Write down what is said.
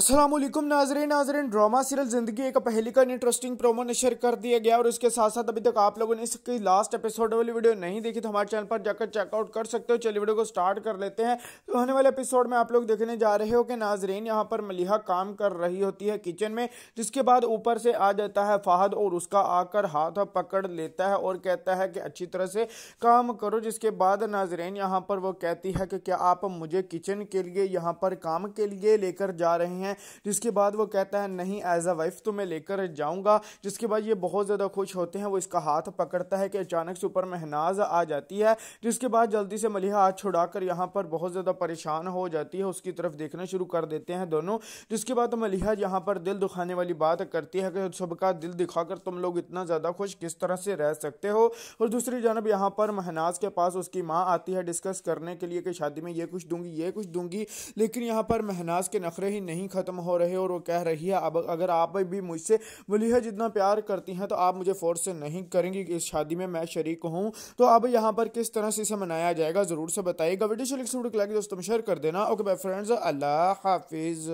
असलम नाजरे नाजरन drama serial जिंदगी एक पहली का इंटरेस्टिंग प्रोमो शेयर कर दिया गया और इसके साथ साथ अभी तक आप लोगों ने इसकी लास्ट एपिसोड वाली वीडियो नहीं देखी तो हमारे चैनल पर जाकर चेकआउट कर सकते हो चलिए वीडियो को स्टार्ट कर लेते हैं तो आने वाले एपिसोड में आप लोग देखने जा रहे हो कि नाजरीन यहाँ पर मलिहा काम कर रही होती है किचन में जिसके बाद ऊपर से आ जाता है फाहद और उसका आकर हाथ पकड़ लेता है और कहता है कि अच्छी तरह से काम करो जिसके बाद नाजरीन यहाँ पर वो कहती है कि क्या आप मुझे किचन के लिए यहाँ पर काम के लिए लेकर जा रहे हैं हैं जिसके बाद वो कहता है नहीं एज अ वाइफ तो मैं लेकर जाऊँगा जिसके बाद ये बहुत ज़्यादा खुश होते हैं वो इसका हाथ पकड़ता है कि अचानक से ऊपर महनाज आ जाती है जिसके बाद जल्दी से मलिहा हाथ छुड़ा कर यहाँ पर बहुत ज़्यादा परेशान हो जाती है उसकी तरफ देखना शुरू कर देते हैं दोनों जिसके बाद तो मलिहा यहाँ पर दिल दुखाने वाली बात करती है कि सबका दिल दिखाकर तुम लोग इतना ज़्यादा खुश किस तरह से रह सकते हो और दूसरी जानब यहाँ पर महनाज के पास उसकी माँ आती है डिस्कस करने के लिए कि शादी में ये कुछ दूंगी ये कुछ दूंगी लेकिन यहाँ पर महनाज के नखरे ही नहीं ख़त्म हो रहे और वो कह रही है अब अगर आप भी मुझसे वलीहा जितना प्यार करती हैं तो आप मुझे फोर्स नहीं करेंगी इस शादी में मैं शरीक हूँ तो अब यहाँ पर किस तरह से इसे मनाया जाएगा ज़रूर से बताइएगा वीडियो दोस्तों शेयर कर देना ओके बाय फ्रेंड्स अल्लाह हाफिज़